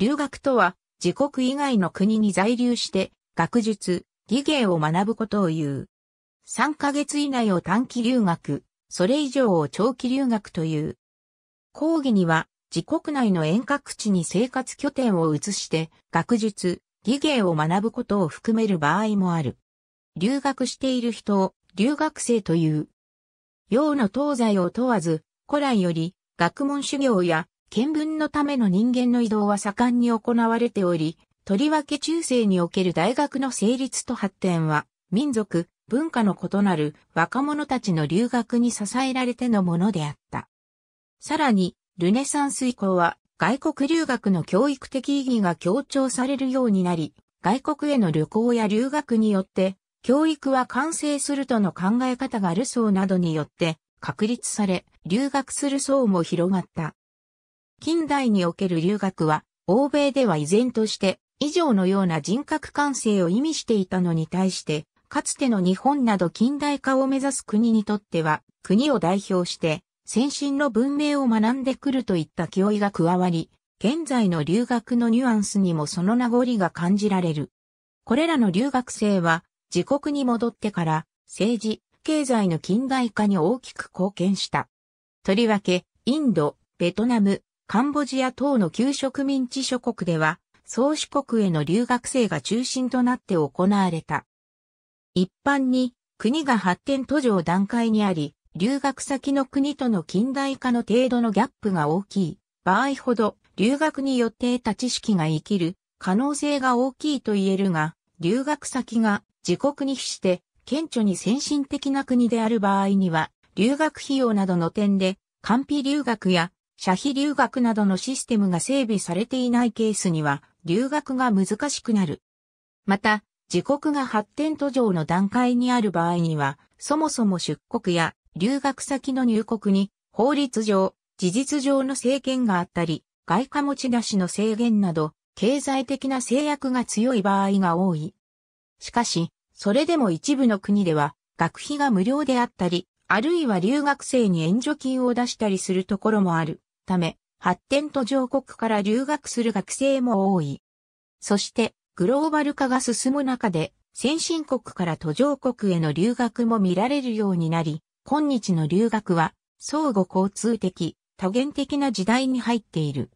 留学とは、自国以外の国に在留して、学術、技芸を学ぶことを言う。3ヶ月以内を短期留学、それ以上を長期留学という。講義には、自国内の遠隔地に生活拠点を移して、学術、技芸を学ぶことを含める場合もある。留学している人を、留学生という。洋の東西を問わず、古来より、学問修行や見聞のための人間の移動は盛んに行われており、とりわけ中世における大学の成立と発展は、民族、文化の異なる若者たちの留学に支えられてのものであった。さらに、ルネサンス以降は、外国留学の教育的意義が強調されるようになり、外国への旅行や留学によって、教育は完成するとの考え方がある層などによって確立され、留学する層も広がった。近代における留学は、欧米では依然として、以上のような人格感性を意味していたのに対して、かつての日本など近代化を目指す国にとっては、国を代表して、先進の文明を学んでくるといった脅威が加わり、現在の留学のニュアンスにもその名残が感じられる。これらの留学生は、自国に戻ってから、政治、経済の近代化に大きく貢献した。とりわけ、インド、ベトナム、カンボジア等の旧植民地諸国では、宗主国への留学生が中心となって行われた。一般に、国が発展途上段階にあり、留学先の国との近代化の程度のギャップが大きい場合ほど、留学によって得た知識が生きる可能性が大きいと言えるが、留学先が自国に比して顕著に先進的な国である場合には、留学費用などの点で、完費留学や社費留学などのシステムが整備されていないケースには、留学が難しくなる。また、自国が発展途上の段階にある場合には、そもそも出国や留学先の入国に法律上、事実上の制限があったり、外貨持ち出しの制限など、経済的な制約が強い場合が多い。しかし、それでも一部の国では、学費が無料であったり、あるいは留学生に援助金を出したりするところもある。ため、発展途上国から留学する学生も多い。そして、グローバル化が進む中で、先進国から途上国への留学も見られるようになり、今日の留学は、相互交通的、多元的な時代に入っている。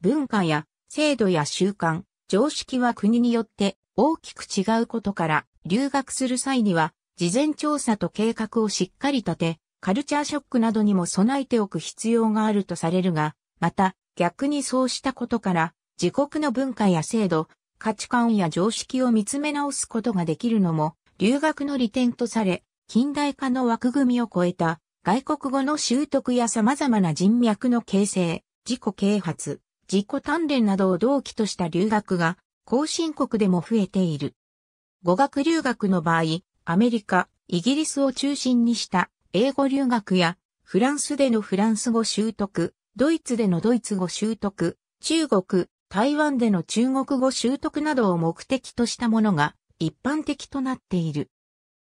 文化や制度や習慣、常識は国によって大きく違うことから、留学する際には、事前調査と計画をしっかり立て、カルチャーショックなどにも備えておく必要があるとされるが、また逆にそうしたことから自国の文化や制度、価値観や常識を見つめ直すことができるのも留学の利点とされ、近代化の枠組みを超えた外国語の習得や様々な人脈の形成、自己啓発、自己鍛錬などを同期とした留学が後進国でも増えている。語学留学の場合、アメリカ、イギリスを中心にした英語留学や、フランスでのフランス語習得、ドイツでのドイツ語習得、中国、台湾での中国語習得などを目的としたものが一般的となっている。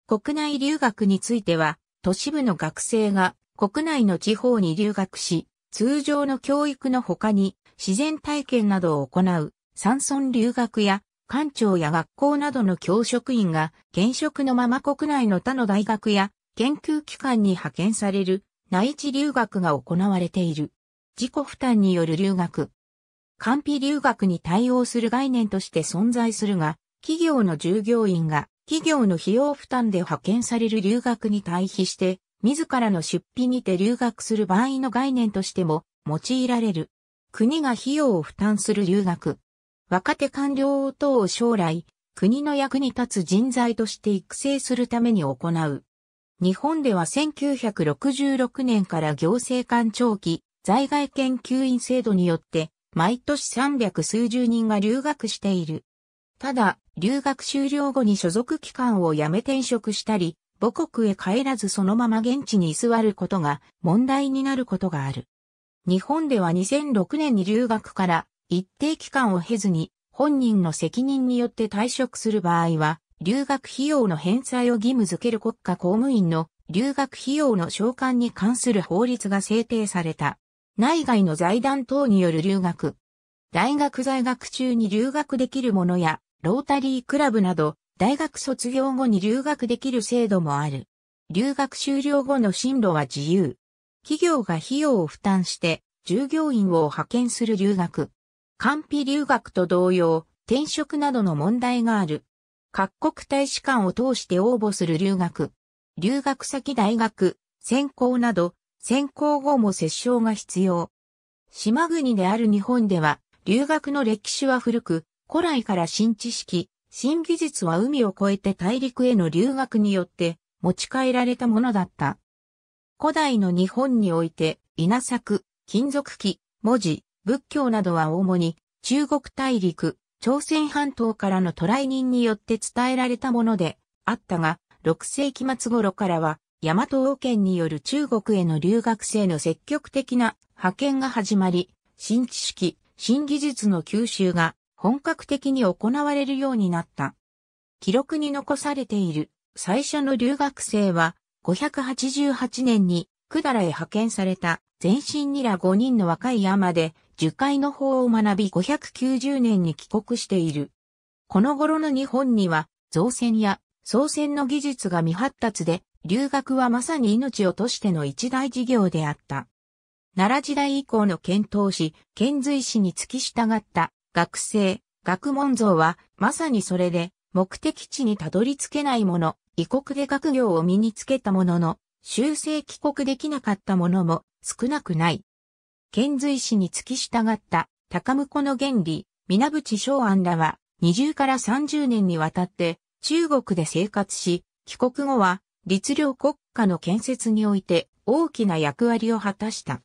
国内留学については、都市部の学生が国内の地方に留学し、通常の教育の他に自然体験などを行う山村留学や官庁や学校などの教職員が現職のまま国内の他の大学や研究機関に派遣される内地留学が行われている。自己負担による留学。完備留学に対応する概念として存在するが、企業の従業員が企業の費用負担で派遣される留学に対比して、自らの出費にて留学する場合の概念としても用いられる。国が費用を負担する留学。若手官僚等を将来、国の役に立つ人材として育成するために行う。日本では1966年から行政官長期在外研究員制度によって、毎年300数十人が留学している。ただ、留学終了後に所属機関を辞め転職したり、母国へ帰らずそのまま現地に居座ることが問題になることがある。日本では2006年に留学から一定期間を経ずに本人の責任によって退職する場合は留学費用の返済を義務付ける国家公務員の留学費用の償還に関する法律が制定された。内外の財団等による留学。大学在学中に留学できるものや、ロータリークラブなど、大学卒業後に留学できる制度もある。留学終了後の進路は自由。企業が費用を負担して、従業員を派遣する留学。完備留学と同様、転職などの問題がある。各国大使館を通して応募する留学、留学先大学、専攻など、専攻後も接衝が必要。島国である日本では、留学の歴史は古く、古来から新知識、新技術は海を越えて大陸への留学によって持ち帰られたものだった。古代の日本において、稲作、金属器、文字、仏教などは主に中国大陸、朝鮮半島からの渡来人によって伝えられたものであったが、6世紀末頃からは、大和王権による中国への留学生の積極的な派遣が始まり、新知識、新技術の吸収が本格的に行われるようになった。記録に残されている最初の留学生は、588年に百済へ派遣された全身にら5人の若い山で、樹海の法を学び590年に帰国している。この頃の日本には造船や造船の技術が未発達で、留学はまさに命をとしての一大事業であった。奈良時代以降の遣唐使、遣隋使に付き従った学生、学問像はまさにそれで目的地にたどり着けないもの、異国で学業を身につけたものの、修正帰国できなかったものも少なくない。遣隋使に付き従った高婿の原理、皆淵昌安らは20から30年にわたって中国で生活し、帰国後は律令国家の建設において大きな役割を果たした。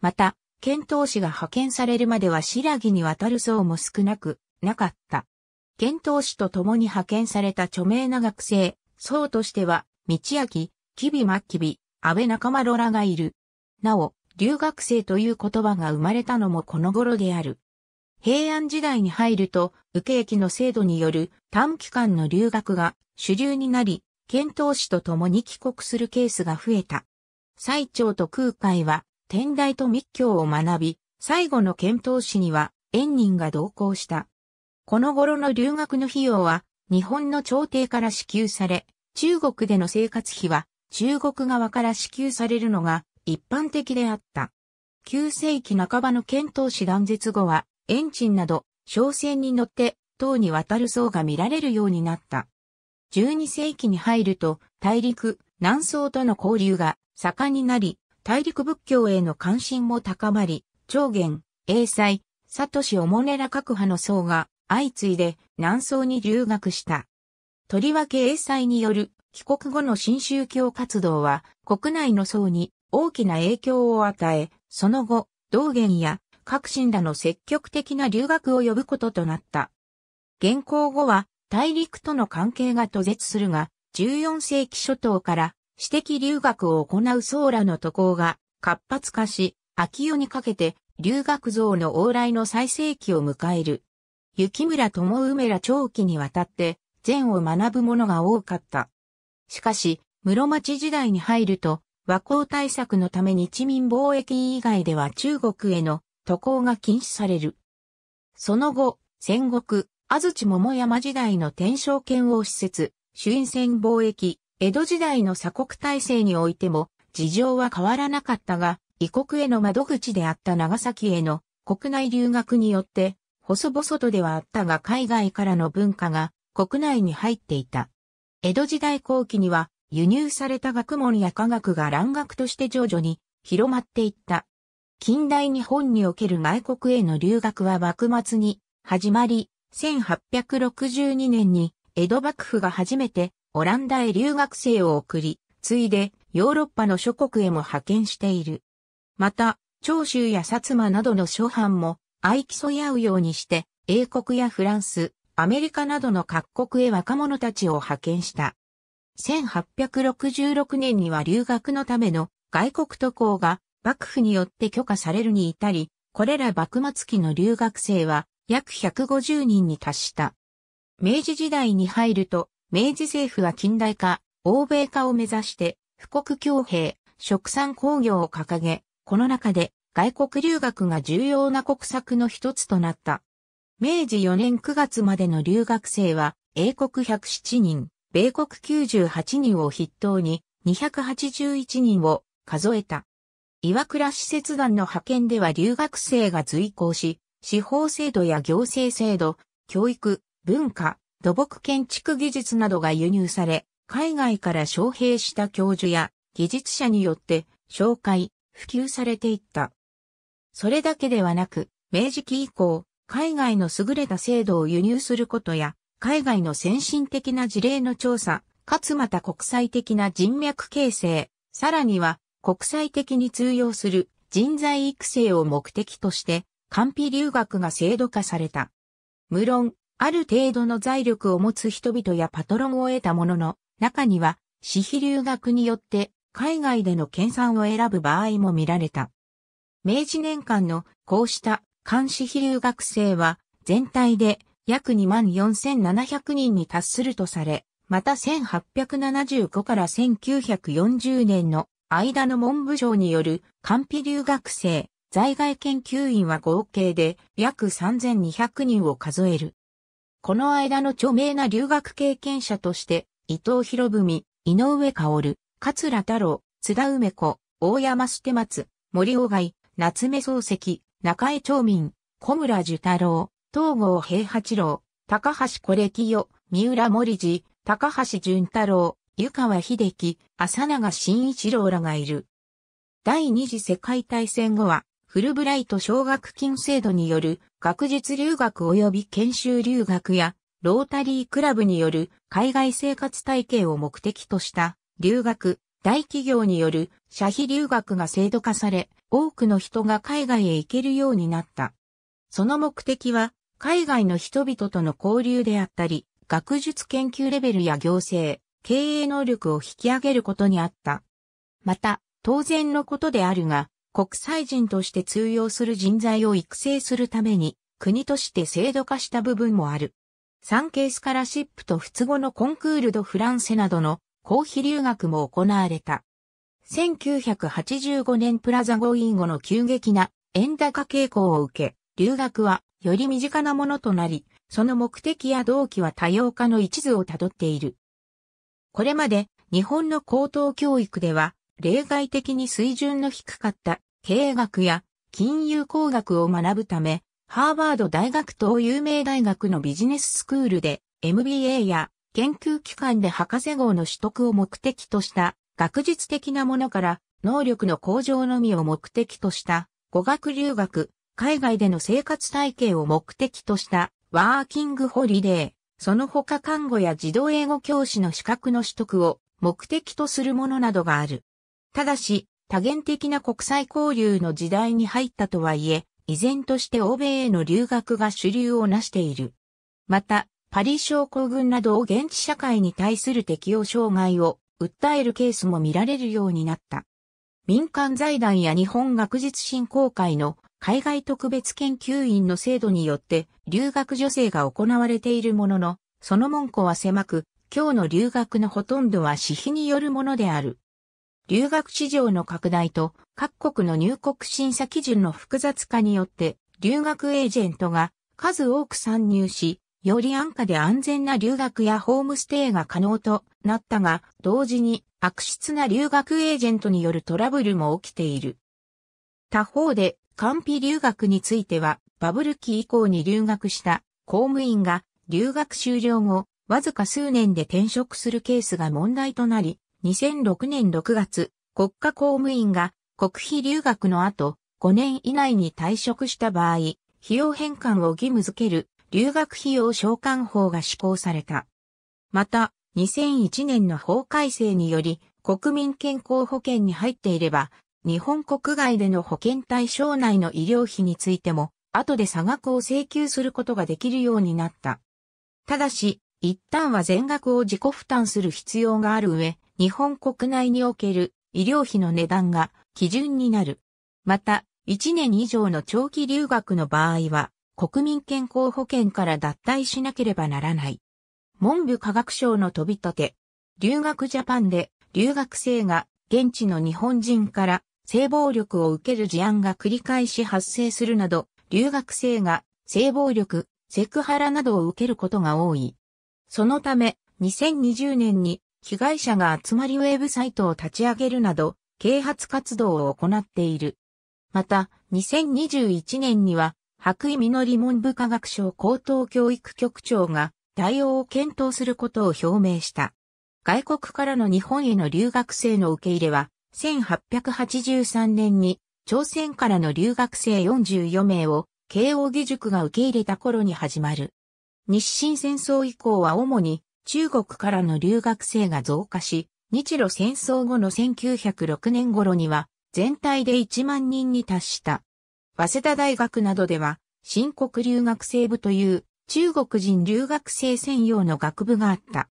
また、遣唐使が派遣されるまでは白木に渡る層も少なくなかった。遣唐使と共に派遣された著名な学生、層としては、道明、吉備末吉備、安倍仲間ロらがいる。なお、留学生という言葉が生まれたのもこの頃である。平安時代に入ると、受け駅の制度による短期間の留学が主流になり、遣唐使と共に帰国するケースが増えた。最長と空海は、天台と密教を学び、最後の遣唐使には、縁人が同行した。この頃の留学の費用は、日本の朝廷から支給され、中国での生活費は、中国側から支給されるのが一般的であった。9世紀半ばの遣唐使断絶後は、エンチンなど、商船に乗って、唐に渡る層が見られるようになった。12世紀に入ると、大陸、南宋との交流が盛んになり、大陸仏教への関心も高まり、長元、英才、サトシ・オモネラ各派の僧が相次いで南宋に留学した。とりわけ英才による帰国後の新宗教活動は国内の僧に大きな影響を与え、その後、道元や革新らの積極的な留学を呼ぶこととなった。現行後は大陸との関係が途絶するが、14世紀初頭から私的留学を行う僧羅の渡航が活発化し、秋夜にかけて留学像の往来の最盛期を迎える。雪村智梅ら長期にわたって禅を学ぶ者が多かった。しかし、室町時代に入ると、和光対策のため日民貿易以外では中国への渡航が禁止される。その後、戦国、安土桃山時代の天正剣王施設、朱印船貿易、江戸時代の鎖国体制においても、事情は変わらなかったが、異国への窓口であった長崎への国内留学によって、細々とではあったが海外からの文化が国内に入っていた。江戸時代後期には輸入された学問や科学が蘭学として徐々に広まっていった。近代日本における外国への留学は幕末に始まり、1862年に江戸幕府が初めてオランダへ留学生を送り、ついでヨーロッパの諸国へも派遣している。また、長州や薩摩などの諸藩も相競い合うようにして、英国やフランス、アメリカなどの各国へ若者たちを派遣した。1866年には留学のための外国渡航が幕府によって許可されるに至り、これら幕末期の留学生は約150人に達した。明治時代に入ると、明治政府は近代化、欧米化を目指して、富国強兵、食産工業を掲げ、この中で外国留学が重要な国策の一つとなった。明治4年9月までの留学生は英国107人、米国98人を筆頭に281人を数えた。岩倉施設団の派遣では留学生が随行し、司法制度や行政制度、教育、文化、土木建築技術などが輸入され、海外から招聘した教授や技術者によって紹介、普及されていった。それだけではなく、明治期以降、海外の優れた制度を輸入することや、海外の先進的な事例の調査、かつまた国際的な人脈形成、さらには国際的に通用する人材育成を目的として、完備留学が制度化された。無論、ある程度の財力を持つ人々やパトロンを得たものの、中には、私費留学によって海外での研鑽を選ぶ場合も見られた。明治年間のこうした監視費留学生は全体で約24,700人に達するとされ、また1875から1940年の間の文部省による官費留学生、在外研究員は合計で約3200人を数える。この間の著名な留学経験者として、伊藤博文、井上薫、桂太郎、津田梅子、大山捨松、森鴎外、夏目漱石、中江町民、小村寿太郎、東郷平八郎、高橋コ清、三浦森寺、高橋淳太郎、湯川秀樹、浅永慎一郎らがいる。第二次世界大戦後は、フルブライト奨学金制度による学術留学及び研修留学や、ロータリークラブによる海外生活体系を目的とした留学、大企業による社費留学が制度化され、多くの人が海外へ行けるようになった。その目的は海外の人々との交流であったり、学術研究レベルや行政、経営能力を引き上げることにあった。また、当然のことであるが、国際人として通用する人材を育成するために、国として制度化した部分もある。ケ経スカラシップと仏語のコンクールドフランセなどの公費留学も行われた。1985年プラザ合意後の急激な円高傾向を受け、留学はより身近なものとなり、その目的や動機は多様化の一途をたどっている。これまで日本の高等教育では、例外的に水準の低かった経営学や金融工学を学ぶため、ハーバード大学等有名大学のビジネススクールで MBA や研究機関で博士号の取得を目的とした学術的なものから能力の向上のみを目的とした語学留学、海外での生活体系を目的としたワーキングホリデー、その他看護や児童英語教師の資格の取得を目的とするものなどがある。ただし、多元的な国際交流の時代に入ったとはいえ、依然として欧米への留学が主流をなしている。また、パリ症候群などを現地社会に対する適応障害を訴えるケースも見られるようになった。民間財団や日本学術振興会の海外特別研究員の制度によって留学助成が行われているものの、その門戸は狭く、今日の留学のほとんどは私費によるものである。留学市場の拡大と各国の入国審査基準の複雑化によって留学エージェントが数多く参入し、より安価で安全な留学やホームステイが可能となったが、同時に悪質な留学エージェントによるトラブルも起きている。他方で官費留学については、バブル期以降に留学した公務員が留学終了後、わずか数年で転職するケースが問題となり、2006年6月、国家公務員が国費留学の後、5年以内に退職した場合、費用返還を義務付ける留学費用償還法が施行された。また、2001年の法改正により、国民健康保険に入っていれば、日本国外での保険対象内の医療費についても、後で差額を請求することができるようになった。ただし、一旦は全額を自己負担する必要がある上、日本国内における医療費の値段が基準になる。また、1年以上の長期留学の場合は、国民健康保険から脱退しなければならない。文部科学省の飛び立て、留学ジャパンで留学生が現地の日本人から性暴力を受ける事案が繰り返し発生するなど、留学生が性暴力、セクハラなどを受けることが多い。そのため、2020年に被害者が集まりウェブサイトを立ち上げるなど、啓発活動を行っている。また、2021年には、白衣実文部科学省高等教育局長が対応を検討することを表明した。外国からの日本への留学生の受け入れは、1883年に朝鮮からの留学生44名を慶応義塾が受け入れた頃に始まる。日清戦争以降は主に中国からの留学生が増加し、日露戦争後の1906年頃には全体で1万人に達した。早稲田大学などでは、新国留学生部という中国人留学生専用の学部があった。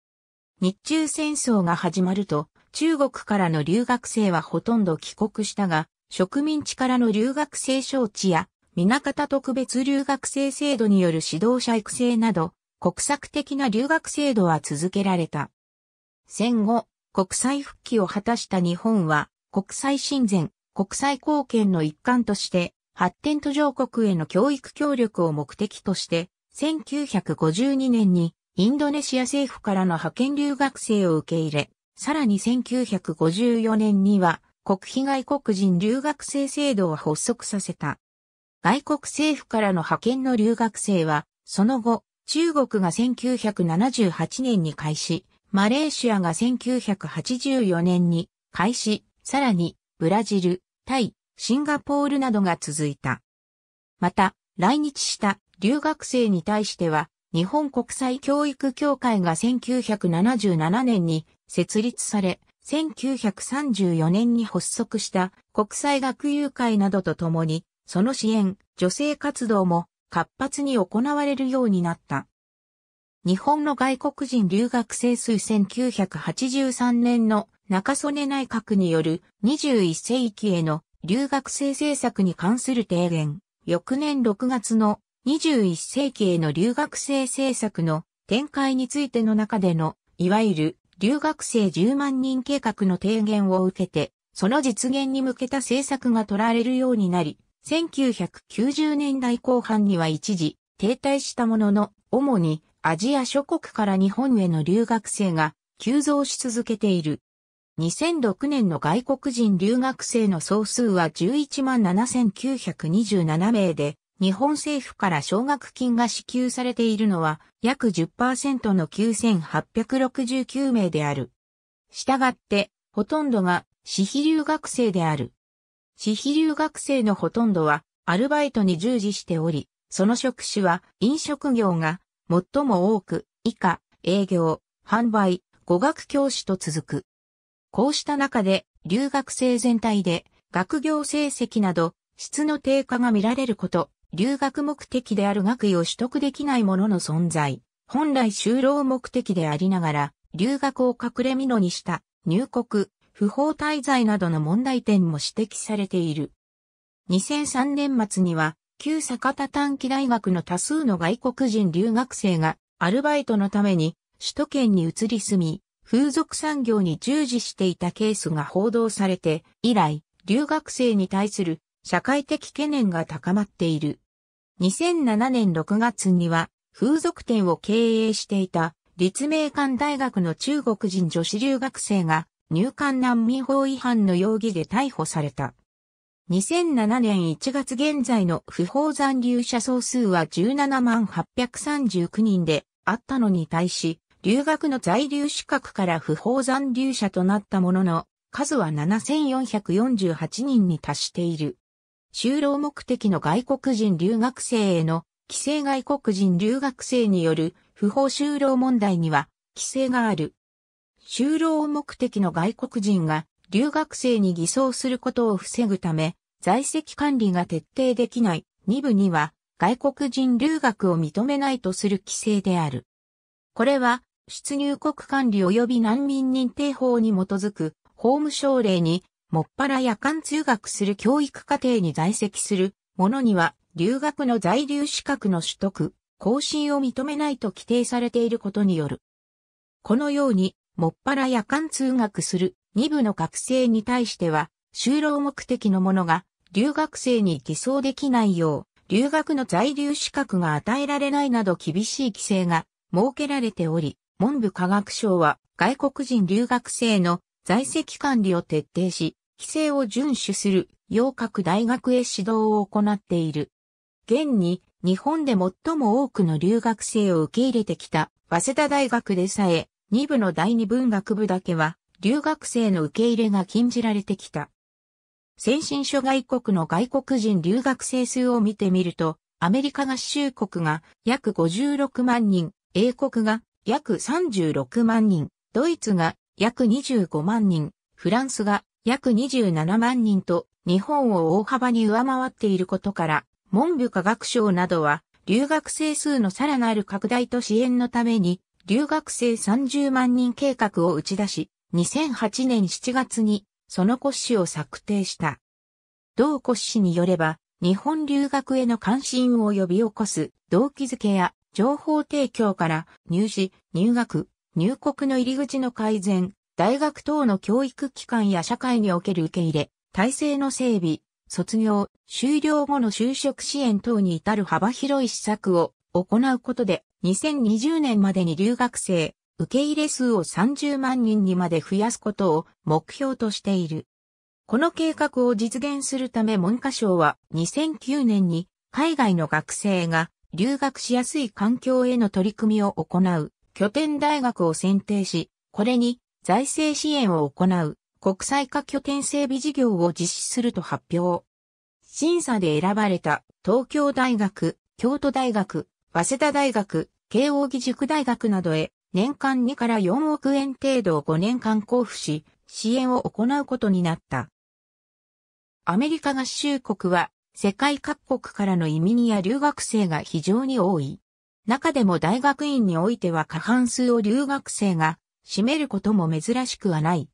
日中戦争が始まると、中国からの留学生はほとんど帰国したが、植民地からの留学生招致や、港方特別留学生制度による指導者育成など、国策的な留学制度は続けられた。戦後、国際復帰を果たした日本は、国際親善、国際貢献の一環として、発展途上国への教育協力を目的として、1952年にインドネシア政府からの派遣留学生を受け入れ、さらに1954年には国費外国人留学生制度を発足させた。外国政府からの派遣の留学生は、その後、中国が1978年に開始、マレーシアが1984年に開始、さらに、ブラジル、タイ、シンガポールなどが続いた。また、来日した留学生に対しては、日本国際教育協会が1977年に設立され、1934年に発足した国際学友会などとともに、その支援、女性活動も活発に行われるようになった。日本の外国人留学生数1983年の中曽根内閣による21世紀への留学生政策に関する提言、翌年6月の21世紀への留学生政策の展開についての中での、いわゆる留学生10万人計画の提言を受けて、その実現に向けた政策が取られるようになり、1990年代後半には一時停滞したものの、主にアジア諸国から日本への留学生が急増し続けている。2006年の外国人留学生の総数は17,927名で、日本政府から奨学金が支給されているのは約10%の9869名である。したがって、ほとんどが私費留学生である。私費留学生のほとんどはアルバイトに従事しており、その職種は飲食業が最も多く、以下、営業、販売、語学教師と続く。こうした中で、留学生全体で学業成績など質の低下が見られること、留学目的である学位を取得できない者の存在、本来就労目的でありながら、留学を隠れのにした、入国、不法滞在などの問題点も指摘されている。2003年末には、旧坂田短期大学の多数の外国人留学生が、アルバイトのために、首都圏に移り住み、風俗産業に従事していたケースが報道されて、以来、留学生に対する社会的懸念が高まっている。2007年6月には風俗店を経営していた立命館大学の中国人女子留学生が入管難民法違反の容疑で逮捕された。2007年1月現在の不法残留者総数は17万839人であったのに対し、留学の在留資格から不法残留者となったものの、数は7448人に達している。就労目的の外国人留学生への規制外国人留学生による不法就労問題には規制がある。就労目的の外国人が留学生に偽装することを防ぐため、在籍管理が徹底できない2部には外国人留学を認めないとする規制である。これは出入国管理及び難民認定法に基づく法務省令にもっぱら夜間通学する教育課程に在籍する者には、留学の在留資格の取得、更新を認めないと規定されていることによる。このように、もっぱら夜間通学する2部の学生に対しては、就労目的のものが留学生に偽装できないよう、留学の在留資格が与えられないなど厳しい規制が設けられており、文部科学省は外国人留学生の在籍管理を徹底し、規制を遵守する、洋各大学へ指導を行っている。現に、日本で最も多くの留学生を受け入れてきた、早稲田大学でさえ、2部の第2文学部だけは、留学生の受け入れが禁じられてきた。先進諸外国の外国人留学生数を見てみると、アメリカ合衆国が約56万人、英国が約36万人、ドイツが約25万人、フランスが約27万人と日本を大幅に上回っていることから、文部科学省などは留学生数のさらなる拡大と支援のために留学生30万人計画を打ち出し、2008年7月にその骨子を策定した。同骨子によれば、日本留学への関心を呼び起こす動機づけや情報提供から入試、入学、入国の入り口の改善、大学等の教育機関や社会における受け入れ、体制の整備、卒業、終了後の就職支援等に至る幅広い施策を行うことで、2020年までに留学生、受け入れ数を30万人にまで増やすことを目標としている。この計画を実現するため文科省は2009年に海外の学生が留学しやすい環境への取り組みを行う拠点大学を選定し、これに財政支援を行う国際化拠点整備事業を実施すると発表。審査で選ばれた東京大学、京都大学、早稲田大学、慶応義塾大学などへ年間2から4億円程度を5年間交付し、支援を行うことになった。アメリカ合衆国は世界各国からの移民や留学生が非常に多い。中でも大学院においては過半数を留学生が占めることも珍しくはない。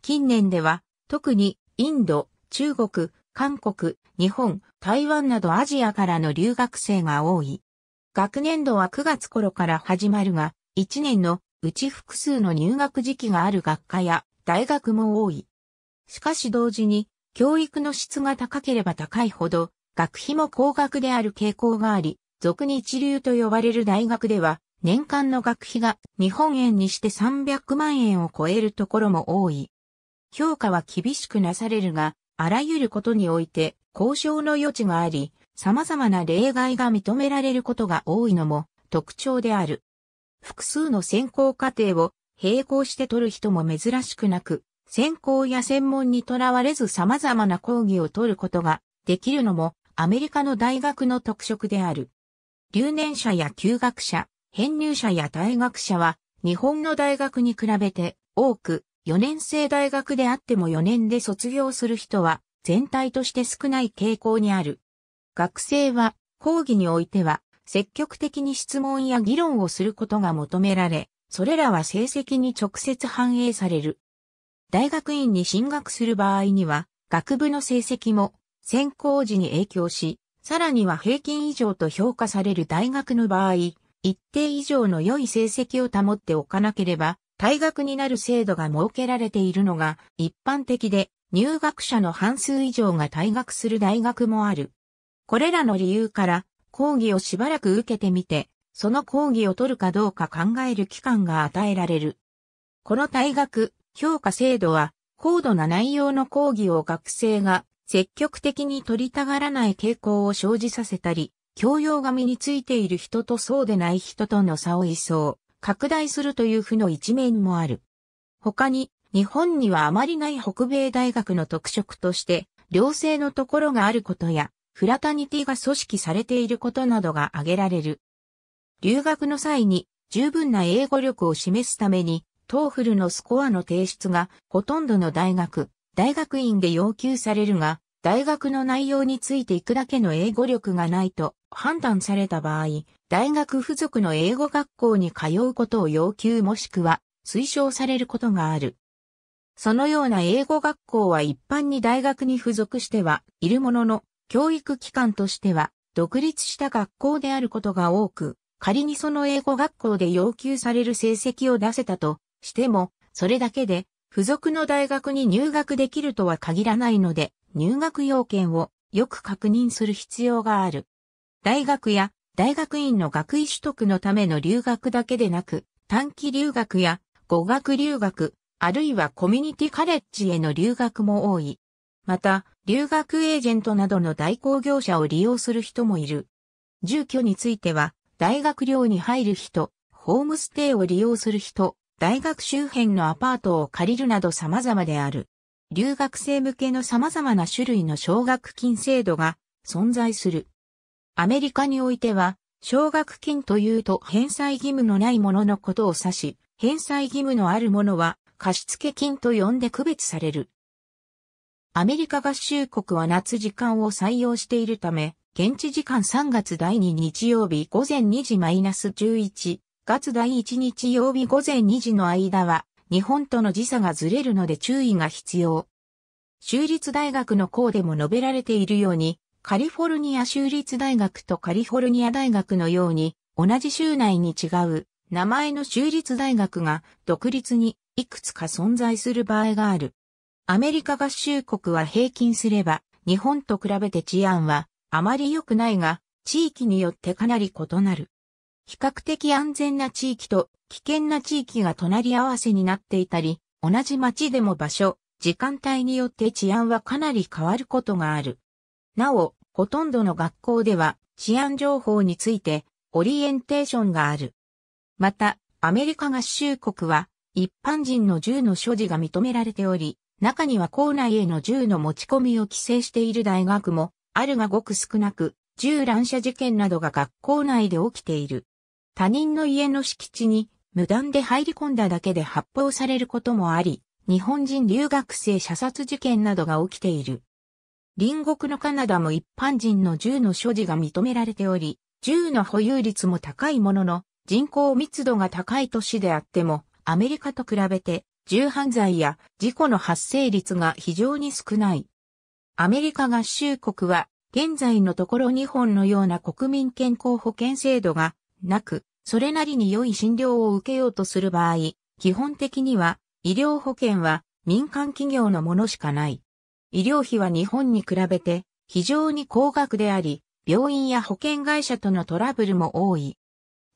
近年では、特にインド、中国、韓国、日本、台湾などアジアからの留学生が多い。学年度は9月頃から始まるが、1年のうち複数の入学時期がある学科や大学も多い。しかし同時に、教育の質が高ければ高いほど、学費も高額である傾向があり、俗に一流と呼ばれる大学では、年間の学費が日本円にして300万円を超えるところも多い。評価は厳しくなされるが、あらゆることにおいて交渉の余地があり、様々な例外が認められることが多いのも特徴である。複数の選考過程を並行して取る人も珍しくなく、選考や専門にとらわれず様々な講義を取ることができるのもアメリカの大学の特色である。留年者や休学者、編入者や大学者は、日本の大学に比べて多く、4年生大学であっても4年で卒業する人は、全体として少ない傾向にある。学生は、講義においては、積極的に質問や議論をすることが求められ、それらは成績に直接反映される。大学院に進学する場合には、学部の成績も先行時に影響し、さらには平均以上と評価される大学の場合、一定以上の良い成績を保っておかなければ、退学になる制度が設けられているのが一般的で、入学者の半数以上が退学する大学もある。これらの理由から、講義をしばらく受けてみて、その講義を取るかどうか考える期間が与えられる。この退学、評価制度は、高度な内容の講義を学生が積極的に取りたがらない傾向を生じさせたり、教養が身についている人とそうでない人との差を一層拡大するという負の一面もある。他に、日本にはあまりない北米大学の特色として、良性のところがあることや、フラタニティが組織されていることなどが挙げられる。留学の際に十分な英語力を示すために、トーフルのスコアの提出がほとんどの大学、大学院で要求されるが、大学の内容についていくだけの英語力がないと判断された場合、大学付属の英語学校に通うことを要求もしくは推奨されることがある。そのような英語学校は一般に大学に付属してはいるものの、教育機関としては独立した学校であることが多く、仮にその英語学校で要求される成績を出せたとしても、それだけで付属の大学に入学できるとは限らないので、入学要件をよく確認する必要がある。大学や大学院の学位取得のための留学だけでなく、短期留学や語学留学、あるいはコミュニティカレッジへの留学も多い。また、留学エージェントなどの代行業者を利用する人もいる。住居については、大学寮に入る人、ホームステイを利用する人、大学周辺のアパートを借りるなど様々である。留学生向けの様々な種類の奨学金制度が存在する。アメリカにおいては、奨学金というと返済義務のないもののことを指し、返済義務のあるものは貸付金と呼んで区別される。アメリカ合衆国は夏時間を採用しているため、現地時間3月第2日曜日午前2時マイナス11、月第1日曜日午前2時の間は、日本との時差がずれるので注意が必要。州立大学の校でも述べられているように、カリフォルニア州立大学とカリフォルニア大学のように、同じ州内に違う名前の州立大学が独立にいくつか存在する場合がある。アメリカ合衆国は平均すれば、日本と比べて治安はあまり良くないが、地域によってかなり異なる。比較的安全な地域と危険な地域が隣り合わせになっていたり、同じ町でも場所、時間帯によって治安はかなり変わることがある。なお、ほとんどの学校では治安情報についてオリエンテーションがある。また、アメリカ合衆国は一般人の銃の所持が認められており、中には校内への銃の持ち込みを規制している大学もあるがごく少なく、銃乱射事件などが学校内で起きている。他人の家の敷地に無断で入り込んだだけで発砲されることもあり、日本人留学生射殺事件などが起きている。隣国のカナダも一般人の銃の所持が認められており、銃の保有率も高いものの、人口密度が高い都市であっても、アメリカと比べて、銃犯罪や事故の発生率が非常に少ない。アメリカ合衆国は、現在のところ日本のような国民健康保険制度がなく、それなりに良い診療を受けようとする場合、基本的には医療保険は民間企業のものしかない。医療費は日本に比べて非常に高額であり、病院や保険会社とのトラブルも多い。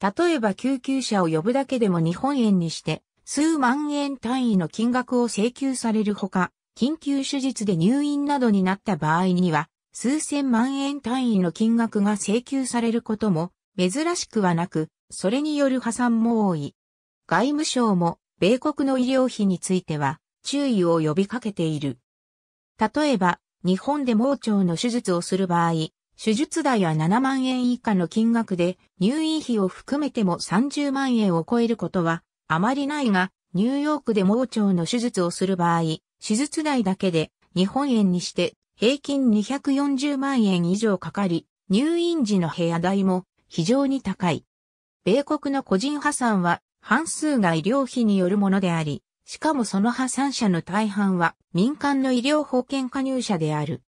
例えば救急車を呼ぶだけでも日本円にして数万円単位の金額を請求されるほか、緊急手術で入院などになった場合には数千万円単位の金額が請求されることも珍しくはなく、それによる破産も多い。外務省も、米国の医療費については、注意を呼びかけている。例えば、日本で盲腸の手術をする場合、手術代は7万円以下の金額で、入院費を含めても30万円を超えることは、あまりないが、ニューヨークで盲腸の手術をする場合、手術代だけで、日本円にして、平均240万円以上かかり、入院時の部屋代も非常に高い。米国の個人破産は、半数が医療費によるものであり、しかもその破産者の大半は民間の医療保険加入者である。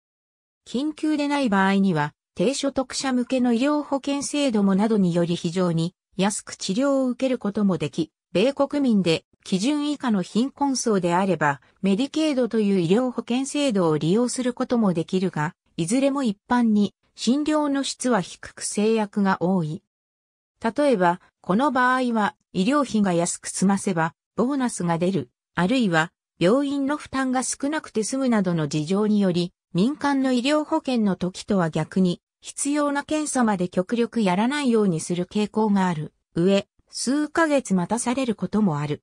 緊急でない場合には、低所得者向けの医療保険制度もなどにより非常に安く治療を受けることもでき、米国民で基準以下の貧困層であれば、メディケードという医療保険制度を利用することもできるが、いずれも一般に診療の質は低く制約が多い。例えば、この場合は医療費が安く済ませば、ボーナスが出る、あるいは病院の負担が少なくて済むなどの事情により、民間の医療保険の時とは逆に、必要な検査まで極力やらないようにする傾向がある。上、数ヶ月待たされることもある。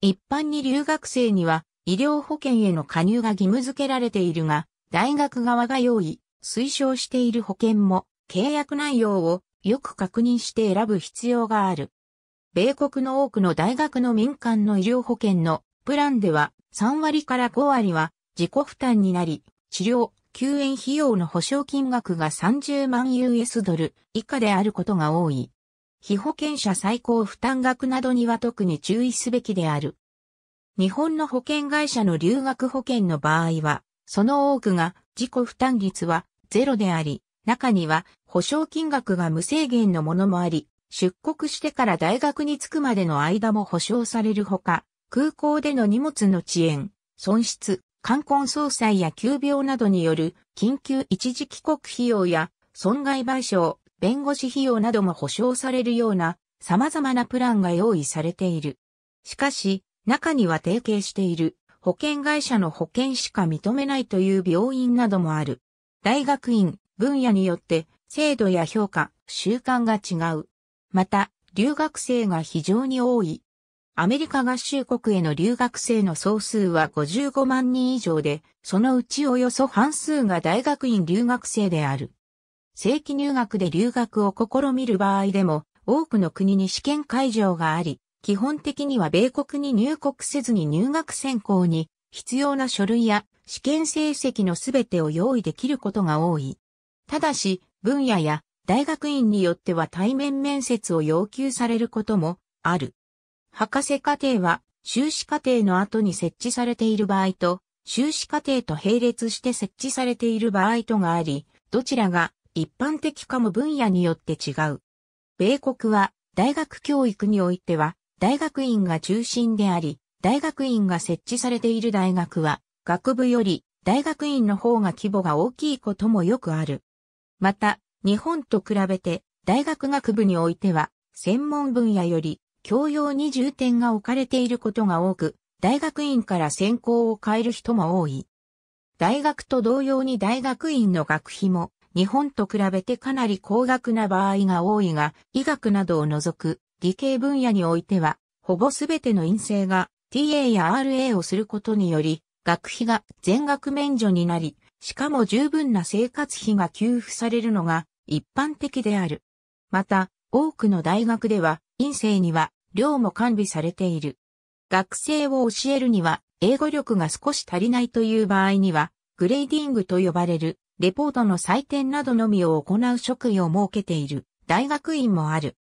一般に留学生には医療保険への加入が義務付けられているが、大学側が用意、推奨している保険も契約内容をよく確認して選ぶ必要がある。米国の多くの大学の民間の医療保険のプランでは3割から5割は自己負担になり、治療、救援費用の保証金額が30万 US ドル以下であることが多い。非保険者最高負担額などには特に注意すべきである。日本の保険会社の留学保険の場合は、その多くが自己負担率はゼロであり、中には保証金額が無制限のものもあり、出国してから大学に着くまでの間も保証されるほか、空港での荷物の遅延、損失、冠婚葬祭や急病などによる緊急一時帰国費用や損害賠償、弁護士費用なども保証されるような様々なプランが用意されている。しかし、中には提携している保険会社の保険しか認めないという病院などもある。大学院、分野によって制度や評価、習慣が違う。また、留学生が非常に多い。アメリカ合衆国への留学生の総数は55万人以上で、そのうちおよそ半数が大学院留学生である。正規入学で留学を試みる場合でも、多くの国に試験会場があり、基本的には米国に入国せずに入学選考に必要な書類や試験成績のすべてを用意できることが多い。ただし、分野や大学院によっては対面面接を要求されることもある。博士課程は修士課程の後に設置されている場合と、修士課程と並列して設置されている場合とがあり、どちらが一般的かも分野によって違う。米国は大学教育においては、大学院が中心であり、大学院が設置されている大学は、学部より大学院の方が規模が大きいこともよくある。また、日本と比べて大学学部においては、専門分野より教養に重点が置かれていることが多く、大学院から専攻を変える人も多い。大学と同様に大学院の学費も日本と比べてかなり高額な場合が多いが、医学などを除く理系分野においては、ほぼすべての院生が TA や RA をすることにより、学費が全額免除になり、しかも十分な生活費が給付されるのが一般的である。また、多くの大学では、院生には寮も完備されている。学生を教えるには、英語力が少し足りないという場合には、グレーディングと呼ばれる、レポートの採点などのみを行う職位を設けている大学院もある。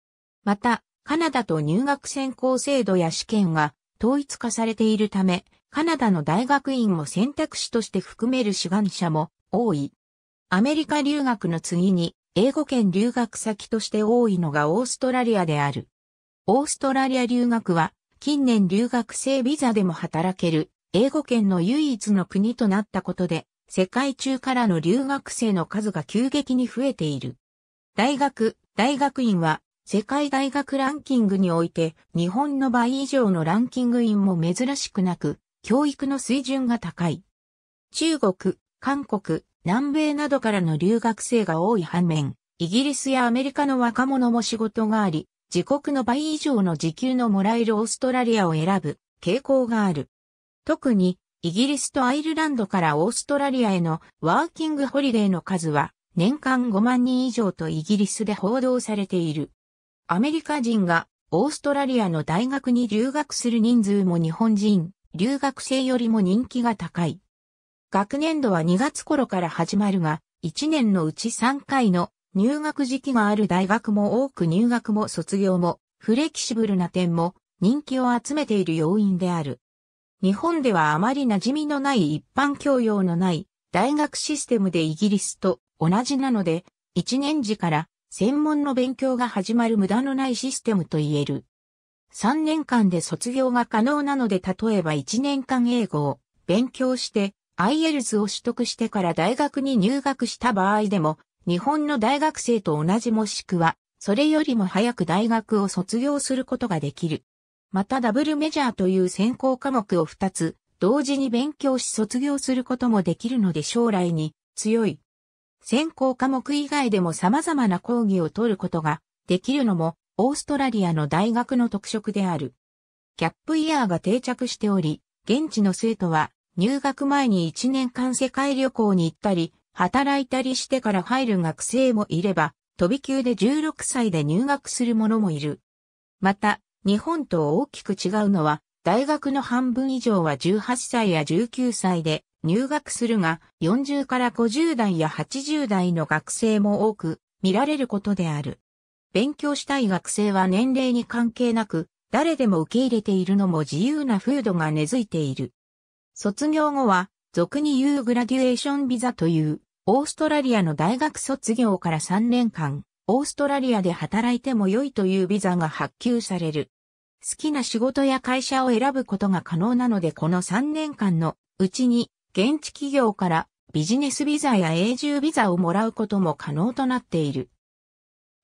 また、カナダと入学選考制度や試験が統一化されているため、カナダの大学院も選択肢として含める志願者も多い。アメリカ留学の次に英語圏留学先として多いのがオーストラリアである。オーストラリア留学は近年留学生ビザでも働ける英語圏の唯一の国となったことで世界中からの留学生の数が急激に増えている。大学、大学院は世界大学ランキングにおいて日本の倍以上のランキング院も珍しくなく教育の水準が高い。中国、韓国、南米などからの留学生が多い反面、イギリスやアメリカの若者も仕事があり、自国の倍以上の時給のもらえるオーストラリアを選ぶ傾向がある。特に、イギリスとアイルランドからオーストラリアへのワーキングホリデーの数は年間5万人以上とイギリスで報道されている。アメリカ人がオーストラリアの大学に留学する人数も日本人留学生よりも人気が高い。学年度は2月頃から始まるが、1年のうち3回の入学時期がある大学も多く入学も卒業もフレキシブルな点も人気を集めている要因である。日本ではあまり馴染みのない一般教養のない大学システムでイギリスと同じなので、1年時から専門の勉強が始まる無駄のないシステムと言える。3年間で卒業が可能なので例えば1年間英語を勉強して IELTS を取得してから大学に入学した場合でも日本の大学生と同じもしくはそれよりも早く大学を卒業することができる。またダブルメジャーという専攻科目を2つ同時に勉強し卒業することもできるので将来に強い。専攻科目以外でも様々な講義を取ることができるのもオーストラリアの大学の特色である。キャップイヤーが定着しており、現地の生徒は入学前に1年間世界旅行に行ったり、働いたりしてから入る学生もいれば、飛び級で16歳で入学する者もいる。また、日本と大きく違うのは、大学の半分以上は18歳や19歳で入学するが、40から50代や80代の学生も多く見られることである。勉強したい学生は年齢に関係なく、誰でも受け入れているのも自由な風土が根付いている。卒業後は、俗に言うグラデュエーションビザという、オーストラリアの大学卒業から3年間、オーストラリアで働いても良いというビザが発給される。好きな仕事や会社を選ぶことが可能なのでこの3年間のうちに現地企業からビジネスビザや永住ビザをもらうことも可能となっている。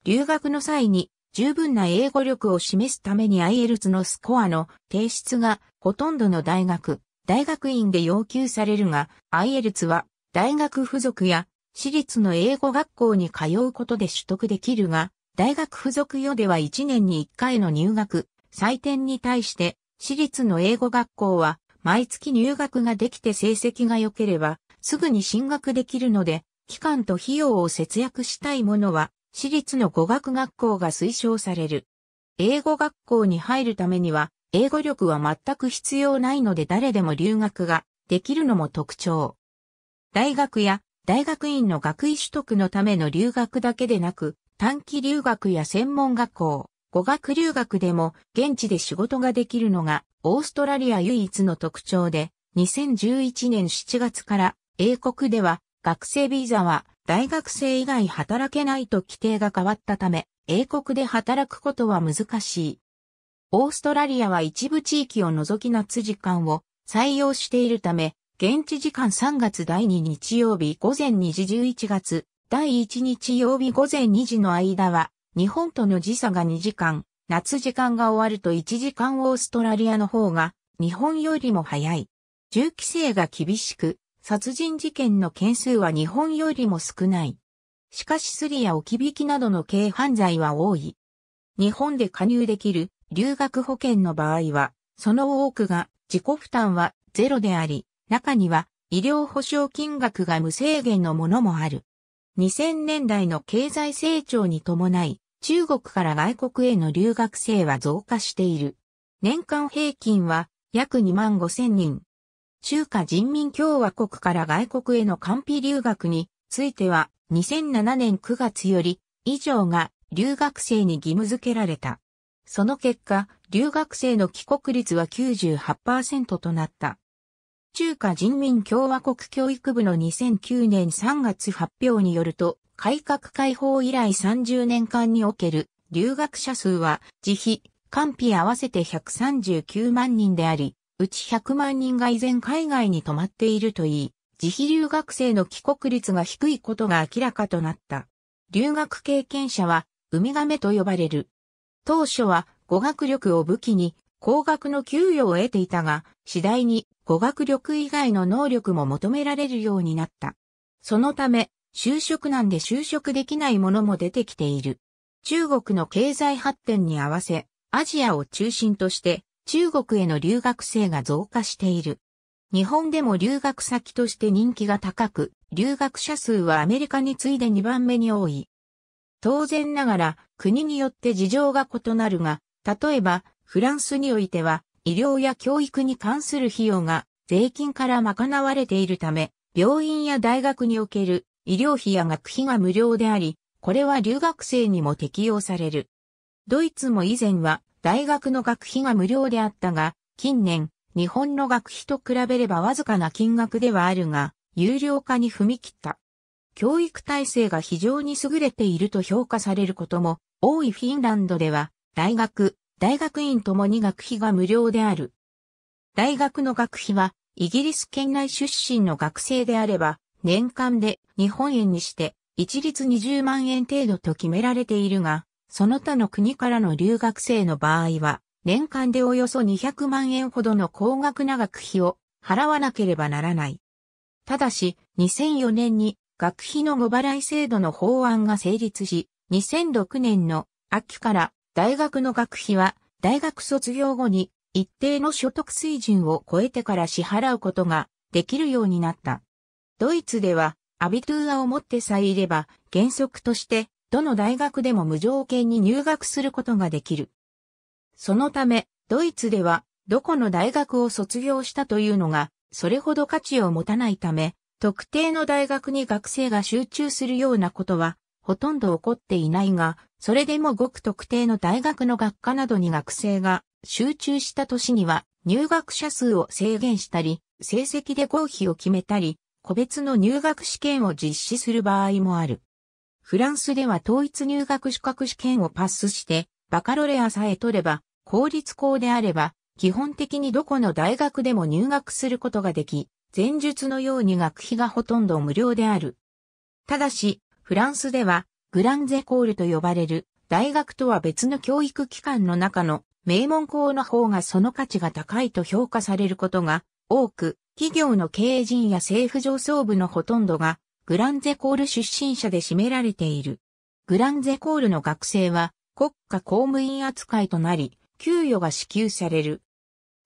留学の際に十分な英語力を示すために IELTS のスコアの提出がほとんどの大学、大学院で要求されるが、IELTS は大学付属や私立の英語学校に通うことで取得できるが、大学付属予では1年に1回の入学、採点に対して私立の英語学校は毎月入学ができて成績が良ければすぐに進学できるので、期間と費用を節約したい者は私立の語学学校が推奨される。英語学校に入るためには、英語力は全く必要ないので誰でも留学ができるのも特徴。大学や大学院の学位取得のための留学だけでなく、短期留学や専門学校、語学留学でも現地で仕事ができるのがオーストラリア唯一の特徴で、2011年7月から英国では学生ビザは大学生以外働けないと規定が変わったため、英国で働くことは難しい。オーストラリアは一部地域を除き夏時間を採用しているため、現地時間3月第2日曜日午前2時11月第1日曜日午前2時の間は、日本との時差が2時間、夏時間が終わると1時間オーストラリアの方が、日本よりも早い。銃規制が厳しく、殺人事件の件数は日本よりも少ない。しかしスリや置き引きなどの軽犯罪は多い。日本で加入できる留学保険の場合は、その多くが自己負担はゼロであり、中には医療保障金額が無制限のものもある。2000年代の経済成長に伴い、中国から外国への留学生は増加している。年間平均は約2万5 0 0 0人。中華人民共和国から外国への官費留学については2007年9月より以上が留学生に義務付けられた。その結果、留学生の帰国率は98%となった。中華人民共和国教育部の2009年3月発表によると、改革開放以来30年間における留学者数は、自費、官費合わせて139万人であり、うち100万人が依然海外に泊まっているといい、自費留学生の帰国率が低いことが明らかとなった。留学経験者は、ウミガメと呼ばれる。当初は語学力を武器に高額の給与を得ていたが、次第に語学力以外の能力も求められるようになった。そのため、就職難で就職できないものも出てきている。中国の経済発展に合わせ、アジアを中心として中国への留学生が増加している。日本でも留学先として人気が高く、留学者数はアメリカに次いで2番目に多い。当然ながら国によって事情が異なるが、例えばフランスにおいては医療や教育に関する費用が税金から賄われているため、病院や大学における医療費や学費が無料であり、これは留学生にも適用される。ドイツも以前は大学の学費が無料であったが、近年、日本の学費と比べればわずかな金額ではあるが、有料化に踏み切った。教育体制が非常に優れていると評価されることも、多いフィンランドでは、大学、大学院ともに学費が無料である。大学の学費は、イギリス県内出身の学生であれば、年間で日本円にして、一律20万円程度と決められているが、その他の国からの留学生の場合は、年間でおよそ200万円ほどの高額な学費を払わなければならない。ただし、2004年に学費の誤払い制度の法案が成立し、2006年の秋から大学の学費は大学卒業後に一定の所得水準を超えてから支払うことができるようになった。ドイツではアビトゥーアを持ってさえいれば原則としてどの大学でも無条件に入学することができる。そのため、ドイツでは、どこの大学を卒業したというのが、それほど価値を持たないため、特定の大学に学生が集中するようなことは、ほとんど起こっていないが、それでもごく特定の大学の学科などに学生が集中した年には、入学者数を制限したり、成績で合否を決めたり、個別の入学試験を実施する場合もある。フランスでは統一入学資格試験をパスして、バカロレアさえ取れば、公立校であれば、基本的にどこの大学でも入学することができ、前述のように学費がほとんど無料である。ただし、フランスでは、グランゼコールと呼ばれる、大学とは別の教育機関の中の名門校の方がその価値が高いと評価されることが多く、企業の経営陣や政府上層部のほとんどがグランゼコール出身者で占められている。グランゼコールの学生は国家公務員扱いとなり、給与が支給される。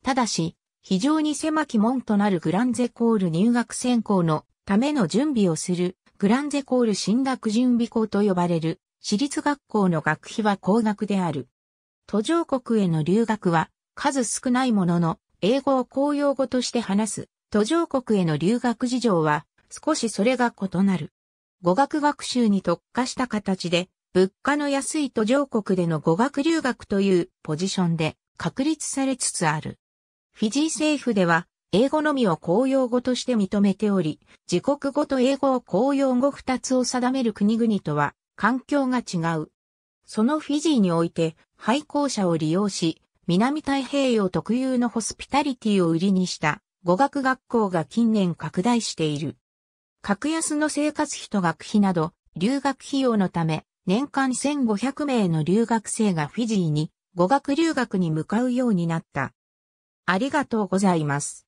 ただし、非常に狭き門となるグランゼコール入学選考のための準備をするグランゼコール進学準備校と呼ばれる私立学校の学費は高額である。途上国への留学は数少ないものの英語を公用語として話す途上国への留学事情は少しそれが異なる。語学学習に特化した形で、物価の安い途上国での語学留学というポジションで確立されつつある。フィジー政府では、英語のみを公用語として認めており、自国語と英語を公用語二つを定める国々とは、環境が違う。そのフィジーにおいて、廃校舎を利用し、南太平洋特有のホスピタリティを売りにした語学学校が近年拡大している。格安の生活費と学費など、留学費用のため、年間1500名の留学生がフィジーに語学留学に向かうようになった。ありがとうございます。